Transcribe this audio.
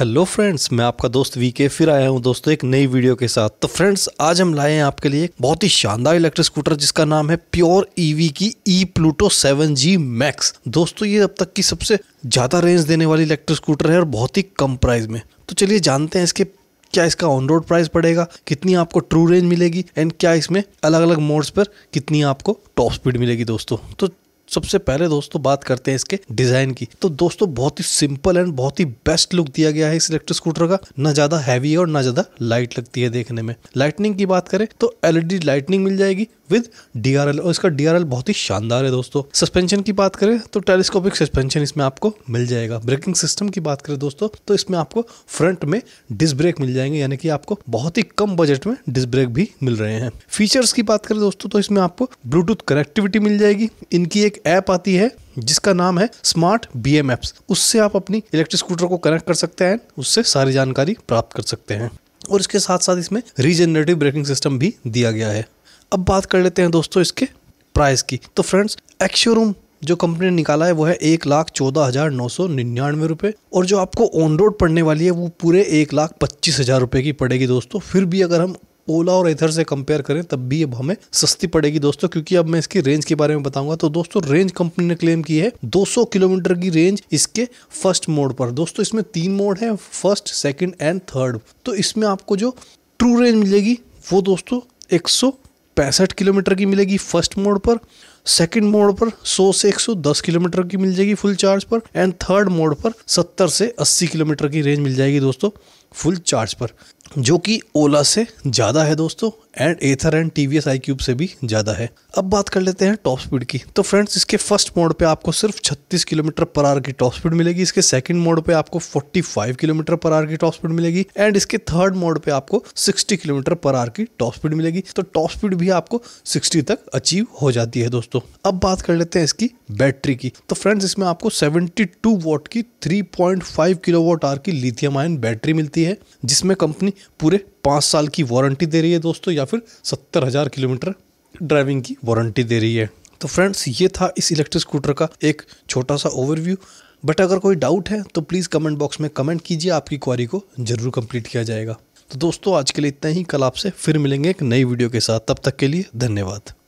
hello friends मैं आपका दोस्त वीके फिर आया हूं दोस्तों एक नई वीडियो के साथ तो फ्रेंड्स आज हम लाए हैं आपके लिए बहुत ही शानदार इलेक्ट्रिक स्कूटर जिसका नाम है प्योर ईवी e की E Pluto seven G Max दोस्तों ये अब तक की सबसे ज़्यादा रेंज देने वाली इलेक्ट्रिक स्कूटर है और बहुत ही कम प्राइस में तो चलिए जानते हैं इसके क्या इसका ऑन रोड प्राइस पड़ेगा कितनी आपको ट्रू रेंज मिलेगी एंड क्या इसमें अलग अलग मोड्स पर कितनी आपको टॉप स्पीड मिलेगी दोस्तों तो सबसे पहले दोस्तों बात करते हैं इसके डिजाइन की तो दोस्तों बहुत ही सिंपल एंड बहुत ही बेस्ट लुक दिया गया है इस इलेक्ट्रिक स्कूटर का ना ज्यादा हैवी और ना ज्यादा लाइट लगती है देखने में लाइटनिंग की बात करें तो एलईडी लाइटनिंग मिल जाएगी विद डी आर एल और इसका डी आर एल बहुत ही शानदार है दोस्तों सस्पेंशन की बात करें तो टेलीस्कोपिक सस्पेंशन इसमें आपको मिल जाएगा ब्रेकिंग सिस्टम की बात करें दोस्तों तो इसमें आपको फ्रंट में डिस्क ब्रेक मिल जाएंगे यानी कि आपको बहुत ही कम बजट में डिस्क ब्रेक भी मिल रहे हैं फीचर्स की बात करें दोस्तों तो इसमें आपको ब्लूटूथ कनेक्टिविटी मिल जाएगी इनकी एक ऐप आती है जिसका नाम है स्मार्ट बी एम एप्स उससे आप अपनी इलेक्ट्रिक स्कूटर को कनेक्ट कर सकते हैं उससे सारी जानकारी प्राप्त कर सकते हैं और इसके साथ साथ इसमें रीजेनरेटिव ब्रेकिंग सिस्टम भी दिया गया है अब बात कर लेते हैं दोस्तों इसके प्राइस की तो फ्रेंड्स एक्शोरूम जो कंपनी ने निकाला है वो है एक लाख चौदह हज़ार नौ सौ निन्यानवे रुपये और जो आपको ऑन रोड पड़ने वाली है वो पूरे एक लाख पच्चीस हज़ार रुपये की पड़ेगी दोस्तों फिर भी अगर हम ओला और इधर से कंपेयर करें तब भी अब हमें सस्ती पड़ेगी दोस्तों क्योंकि अब मैं इसकी रेंज के बारे में बताऊंगा तो दोस्तों रेंज कंपनी ने क्लेम की है 200 किलोमीटर की रेंज इसके फर्स्ट मोड पर दोस्तों इसमें तीन मोड है फर्स्ट सेकंड एंड थर्ड तो इसमें आपको जो ट्रू रेंज मिलेगी वो दोस्तों 100 पैंसठ किलोमीटर की मिलेगी फर्स्ट मोड पर सेकेंड मोड पर 100 से 110 किलोमीटर की मिल जाएगी फुल चार्ज पर एंड थर्ड मोड पर 70 से 80 किलोमीटर की रेंज मिल जाएगी दोस्तों फुल चार्ज पर जो कि ओला से ज़्यादा है दोस्तों and Ather and T V S I Cube से भी ज़्यादा है अब बात कर लेते हैं टॉप स्पीड की तो फ्रेंड्स इसके फर्स्ट मोड पे आपको सिर्फ 36 किलोमीटर पर आर की टॉप स्पीड मिलेगी इसके सेकंड मोड पे आपको 45 किलोमीटर पर आर की टॉप स्पीड मिलेगी एंड इसके थर्ड मोड पे आपको 60 किलोमीटर पर आर की टॉप स्पीड मिलेगी तो टॉप स्पीड भी आपको सिक्सटी तक अचीव हो जाती है दोस्तों दोस्तों अब बात कर लेते हैं इसकी बैटरी की तो फ्रेंड्स इसमें आपको 72 वॉट की 3.5 पॉइंट किलो किलोवाट आर की लिथियम आयन बैटरी मिलती है जिसमें कंपनी पूरे पाँच साल की वारंटी दे रही है दोस्तों या फिर सत्तर हज़ार किलोमीटर ड्राइविंग की वारंटी दे रही है तो फ्रेंड्स ये था इस इलेक्ट्रिक स्कूटर का एक छोटा सा ओवरव्यू बट अगर कोई डाउट है तो प्लीज़ कमेंट बॉक्स में कमेंट कीजिए आपकी क्वारी को ज़रूर कंप्लीट किया जाएगा तो दोस्तों आज के लिए इतना ही कल आपसे फिर मिलेंगे एक नई वीडियो के साथ तब तक के लिए धन्यवाद